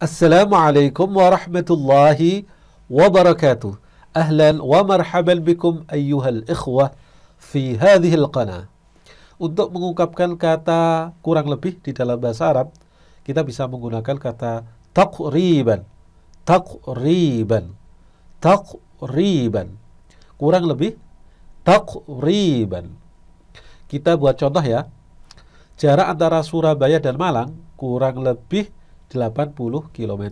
Assalamualaikum warahmatullahi wabarakatuh. Ahlan wa marhaban bikum ayyuhal ikhwah fi hadhil qana. Untuk mengungkapkan kata kurang lebih di dalam bahasa Arab, kita bisa menggunakan kata taqriban. Taqriban. Taqriban. Kurang lebih taqriban. Kita buat contoh ya. Jarak antara Surabaya dan Malang kurang lebih 80 km.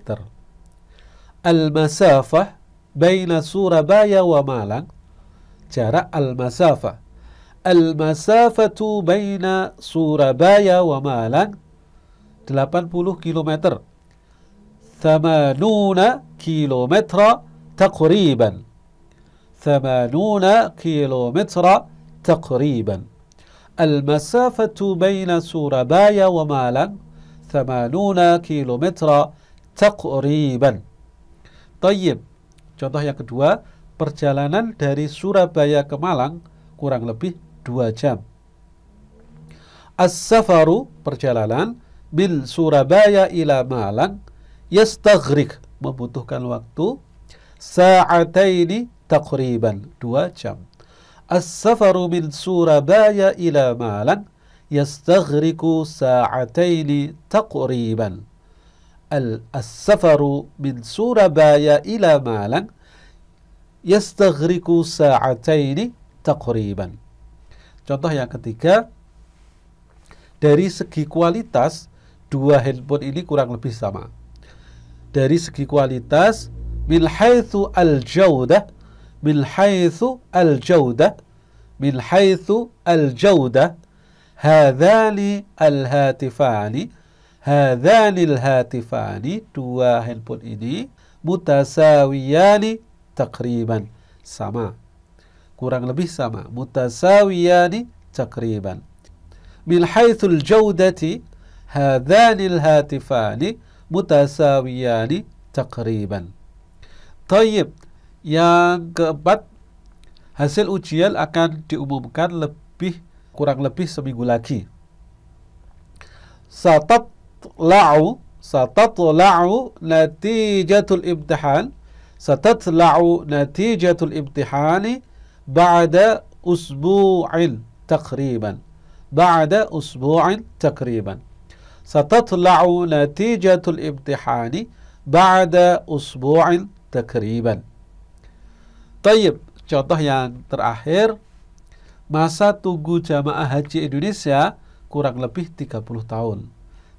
Al-masafah baina Surabaya wa Malang jarak al-masafah. Al-masafatu baina Surabaya wa Malang 80 km. 80 km تقريبا 80 كيلومتر تقريبا المسافة بين سوربايا ومالا 80 kilometer taqriban. Tayyib. Contoh yang kedua, perjalanan dari Surabaya ke Malang kurang lebih 2 jam. As-safaru perjalanan bil Surabaya ila Malang yastaghrik membutuhkan waktu sa'ataini takriban 2 jam. As-safaru min Surabaya ila Malang يستغرق taqriban al-safaru min Surabaya ila Malang yastaghriku ساعتين taqriban Contoh yang ketiga, dari segi kualitas, dua handphone ini kurang lebih sama. Dari segi kualitas, min haitsu al-jaudah, min haitsu al-jaudah, min haitsu al-jaudah, hadali alhatifani, hatifani alhatifani dua handphone ini mutasawiyani takriban sama kurang lebih sama mutasawiyani takriban min haithul jaudati hadhanil alhatifani mutasawiyani takriban Tayyib yang keempat hasil ujian akan diumumkan lebih kurang lebih seminggu lagi. Satatla'u satatla'u natijatul imtihan satatla'u natijatul imtihani ba'da usbu'in takriban ba'da usbu'in takriban satatla'u natijatul imtihani ba'da usbu'in takriban Tayyib, contoh yang terakhir Masa tunggu jamaah haji Indonesia kurang lebih 30 tahun.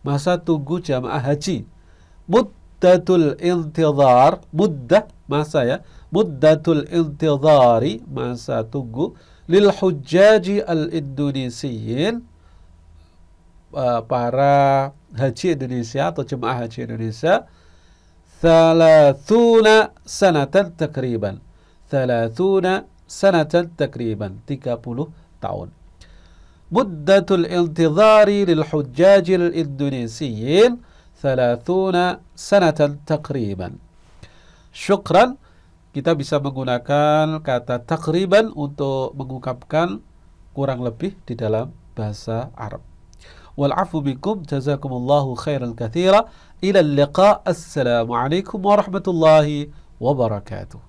Masa tunggu jamaah haji. Muddatul intidhar, muddah masa ya, muddatul intidhari, masa tunggu lil hujjaji al-indonesiyin eh, para haji Indonesia atau jemaah haji Indonesia thalathuna sanatan takriban. Thalathuna sanatan takriban 30 tahun. Muddatul intizari lil hujjajil indonesiyin 30 sanatan takriban. Syukran, kita bisa menggunakan kata takriban untuk mengungkapkan kurang lebih di dalam bahasa Arab. والعفو منكم جزاكم الله خيرا كثيرا إلى اللقاء السلام عليكم ورحمة الله وبركاته